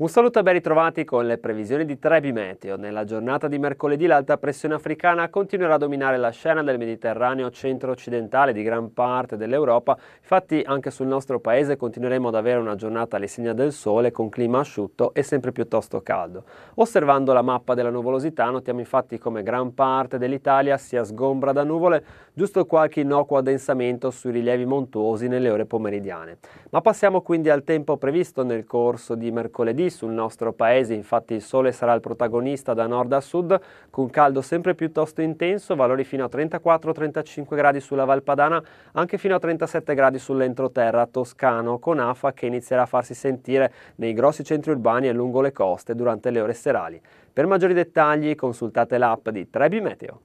Un saluto e ben ritrovati con le previsioni di Trebi Meteo. Nella giornata di mercoledì l'alta pressione africana continuerà a dominare la scena del Mediterraneo centro-occidentale di gran parte dell'Europa. Infatti anche sul nostro paese continueremo ad avere una giornata alle segna del sole con clima asciutto e sempre piuttosto caldo. Osservando la mappa della nuvolosità notiamo infatti come gran parte dell'Italia sia sgombra da nuvole, giusto qualche innocuo addensamento sui rilievi montuosi nelle ore pomeridiane. Ma passiamo quindi al tempo previsto nel corso di mercoledì sul nostro paese, infatti il sole sarà il protagonista da nord a sud, con caldo sempre piuttosto intenso, valori fino a 34-35 gradi sulla Valpadana, anche fino a 37 gradi sull'entroterra toscano, con afa che inizierà a farsi sentire nei grossi centri urbani e lungo le coste durante le ore serali. Per maggiori dettagli consultate l'app di Trebi Meteo.